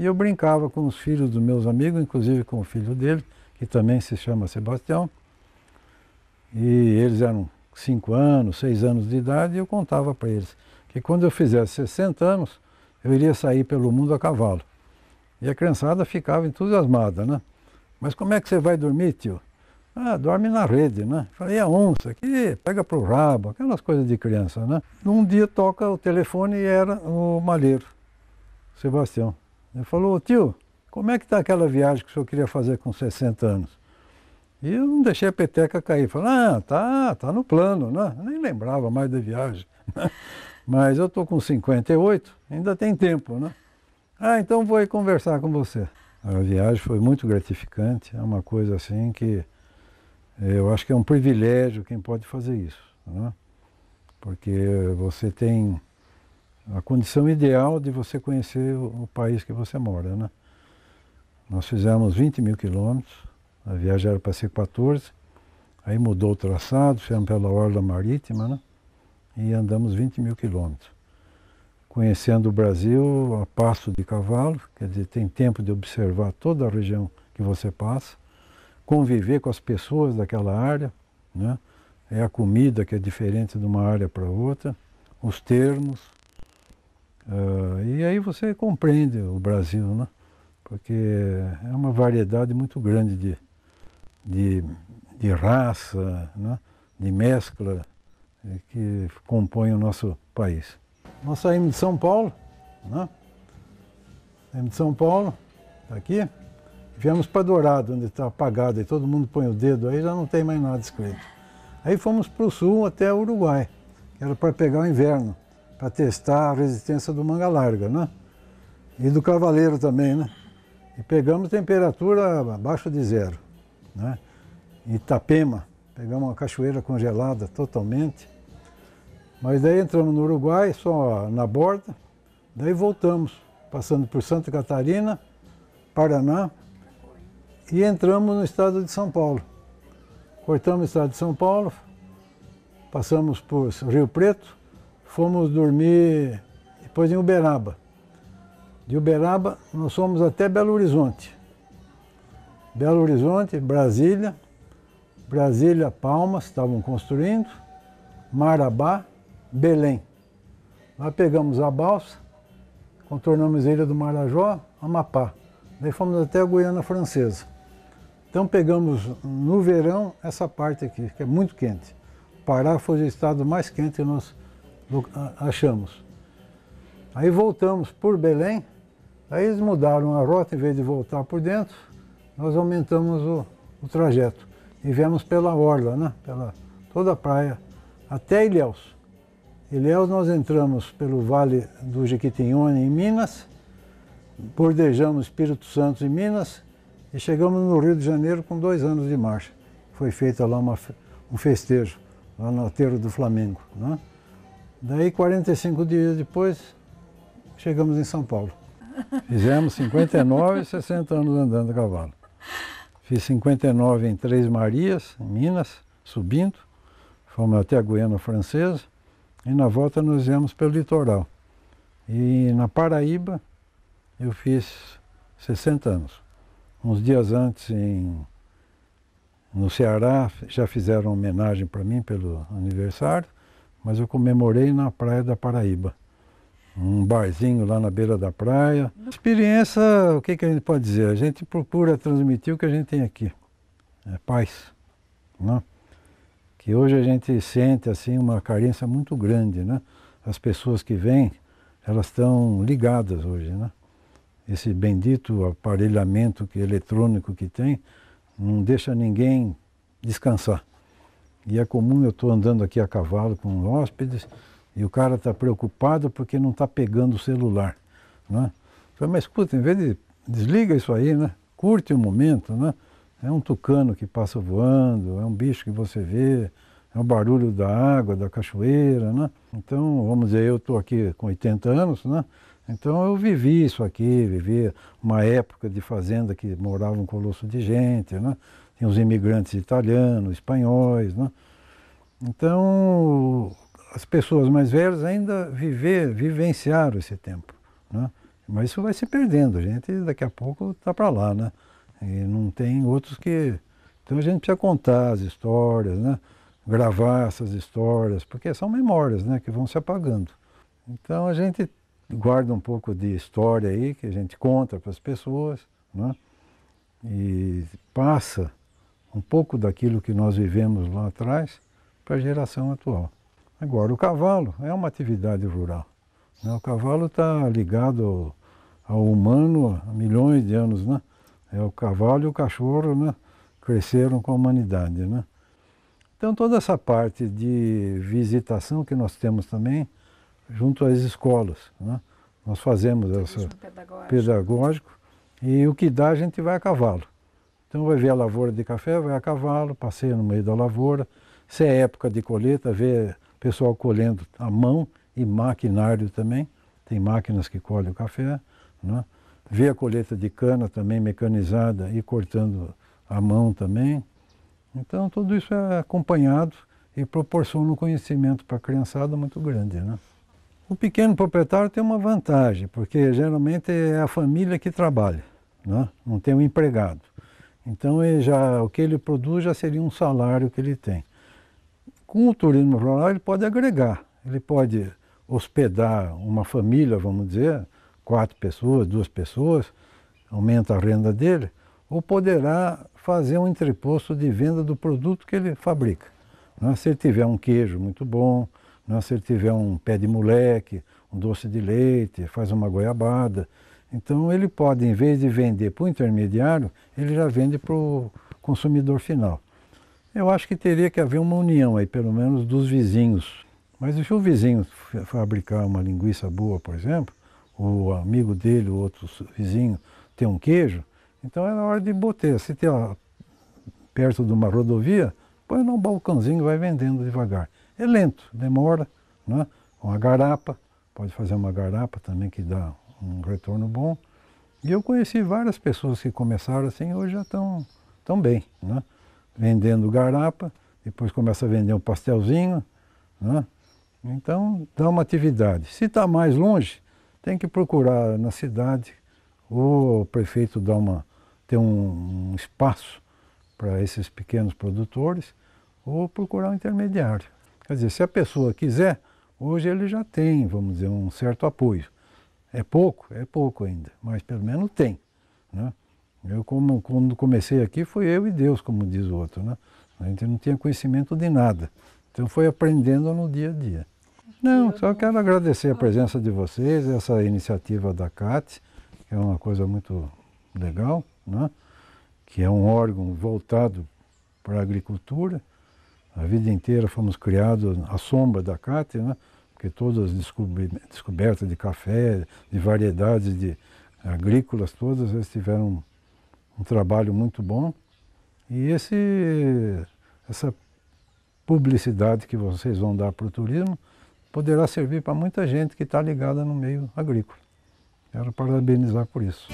E eu brincava com os filhos dos meus amigos, inclusive com o filho dele, que também se chama Sebastião. E eles eram cinco anos, seis anos de idade, e eu contava para eles que quando eu fizesse 60 anos, eu iria sair pelo mundo a cavalo. E a criançada ficava entusiasmada, né? Mas como é que você vai dormir, tio? Ah, dorme na rede, né? Falei, a onça que pega pro rabo, aquelas coisas de criança, né? Um dia toca o telefone e era o malheiro, Sebastião. Ele falou, tio, como é que está aquela viagem que o senhor queria fazer com 60 anos? E eu não deixei a peteca cair. Falei, ah, tá, tá no plano, né? Eu nem lembrava mais da viagem. Né? Mas eu estou com 58, ainda tem tempo, né? Ah, então vou aí conversar com você. A viagem foi muito gratificante, é uma coisa assim que eu acho que é um privilégio quem pode fazer isso, né? Porque você tem a condição ideal de você conhecer o, o país que você mora. Né? Nós fizemos 20 mil quilômetros, a viagem era para ser 14, aí mudou o traçado, fizemos pela Orla Marítima né? e andamos 20 mil quilômetros. Conhecendo o Brasil a passo de cavalo, quer dizer, tem tempo de observar toda a região que você passa, conviver com as pessoas daquela área, né? é a comida que é diferente de uma área para outra, os termos, Uh, e aí você compreende o Brasil, né? porque é uma variedade muito grande de, de, de raça, né? de mescla eh, que compõe o nosso país. Nós saímos de São Paulo, né? saímos de São Paulo, tá aqui, viemos para Dourado, onde está apagado, e todo mundo põe o dedo aí, já não tem mais nada escrito. Aí fomos para o sul até o Uruguai, que era para pegar o inverno para testar a resistência do manga larga, né? E do cavaleiro também, né? E pegamos temperatura abaixo de zero, né? Itapema, pegamos uma cachoeira congelada totalmente. Mas daí entramos no Uruguai, só na borda, daí voltamos, passando por Santa Catarina, Paraná, e entramos no estado de São Paulo. Cortamos o estado de São Paulo, passamos por Rio Preto, fomos dormir depois em Uberaba. De Uberaba, nós fomos até Belo Horizonte. Belo Horizonte, Brasília, Brasília, Palmas, estavam construindo, Marabá, Belém. Lá pegamos a balsa, contornamos a ilha do Marajó, Amapá. Daí fomos até a Guiana Francesa. Então pegamos no verão essa parte aqui, que é muito quente. O Pará foi o estado mais quente que nós achamos. Aí voltamos por Belém, aí eles mudaram a rota, em vez de voltar por dentro, nós aumentamos o, o trajeto. E viemos pela orla, né? pela toda a praia, até Ilhéus. Ilhéus nós entramos pelo Vale do Jequitinhonha, em Minas, bordejamos Espírito Santo em Minas e chegamos no Rio de Janeiro com dois anos de marcha. Foi feito lá uma, um festejo, lá no Ateiro do Flamengo. Né? Daí, 45 dias depois, chegamos em São Paulo. Fizemos 59 e 60 anos andando a cavalo. Fiz 59 em Três Marias, em Minas, subindo. Fomos até a Guiana Francesa. E na volta nós viemos pelo litoral. E na Paraíba eu fiz 60 anos. Uns dias antes em, no Ceará já fizeram homenagem para mim pelo aniversário mas eu comemorei na Praia da Paraíba. Um barzinho lá na beira da praia. Experiência, o que, que a gente pode dizer? A gente procura transmitir o que a gente tem aqui. É paz. Né? Que hoje a gente sente assim uma carência muito grande. Né? As pessoas que vêm, elas estão ligadas hoje. Né? Esse bendito aparelhamento que, eletrônico que tem não deixa ninguém descansar. E é comum eu estou andando aqui a cavalo com hóspedes e o cara está preocupado porque não está pegando o celular. Né? Falei, mas escuta, em vez de desliga isso aí, né? curte o momento, né? é um tucano que passa voando, é um bicho que você vê, é o barulho da água, da cachoeira. Né? Então, vamos dizer, eu estou aqui com 80 anos, né? Então eu vivi isso aqui, vivi uma época de fazenda que morava um colosso de gente, né? tem os imigrantes italianos, espanhóis. Né? Então, as pessoas mais velhas ainda viver, vivenciaram esse tempo. Né? Mas isso vai se perdendo, a gente daqui a pouco está para lá. Né? E não tem outros que. Então a gente precisa contar as histórias, né? gravar essas histórias, porque são memórias né? que vão se apagando. Então a gente guarda um pouco de história aí, que a gente conta para as pessoas, né? e passa um pouco daquilo que nós vivemos lá atrás para a geração atual. Agora, o cavalo é uma atividade rural. Né? O cavalo está ligado ao, ao, humano há milhões de anos, né? É o cavalo e o cachorro, né? Cresceram com a humanidade, né? Então, toda essa parte de visitação que nós temos também junto às escolas, né? Nós fazemos essa pedagógico. pedagógico e o que dá a gente vai a cavalo. Então vai ver a lavoura de café, vai a cavalo, passeia no meio da lavoura. Se é época de colheita, vê o pessoal colhendo à mão e maquinário também. Tem máquinas que colhem o café. Né? Vê a colheita de cana também mecanizada e cortando à mão também. Então tudo isso é acompanhado e proporciona um conhecimento para a criançada muito grande. Né? O pequeno proprietário tem uma vantagem, porque geralmente é a família que trabalha, né? não tem um empregado. Então ele já, o que ele produz já seria um salário que ele tem. Com o turismo rural ele pode agregar, ele pode hospedar uma família, vamos dizer, quatro pessoas, duas pessoas, aumenta a renda dele, ou poderá fazer um entreposto de venda do produto que ele fabrica. Né? Se ele tiver um queijo muito bom, né? se ele tiver um pé de moleque, um doce de leite, faz uma goiabada, então ele pode, em vez de vender para o intermediário, ele já vende para o consumidor final. Eu acho que teria que haver uma união aí, pelo menos dos vizinhos. Mas se o vizinho fabricar uma linguiça boa, por exemplo, o amigo dele, o outro vizinho, tem um queijo, então é na hora de botar. Se tem perto de uma rodovia, põe num balcãozinho vai vendendo devagar. É lento, demora, né? uma garapa, pode fazer uma garapa também que dá um retorno bom. E eu conheci várias pessoas que começaram assim, hoje já estão tão bem, né? vendendo garapa, depois começa a vender um pastelzinho. Né? Então dá uma atividade. Se está mais longe, tem que procurar na cidade ou o prefeito dá uma, ter um, um espaço para esses pequenos produtores ou procurar um intermediário. Quer dizer, se a pessoa quiser, hoje ele já tem, vamos dizer, um certo apoio. É pouco, é pouco ainda, mas pelo menos tem. Né? Eu, como, quando comecei aqui, foi eu e Deus, como diz o outro. Né? A gente não tinha conhecimento de nada. Então foi aprendendo no dia a dia. Não, só quero agradecer a presença de vocês, essa iniciativa da CAT, que é uma coisa muito legal, né? que é um órgão voltado para a agricultura. A vida inteira fomos criados à sombra da CAT, né? porque todas as descobertas de café, de variedades de agrícolas, todas eles tiveram um trabalho muito bom. E esse, essa publicidade que vocês vão dar para o turismo poderá servir para muita gente que está ligada no meio agrícola. Quero parabenizar por isso.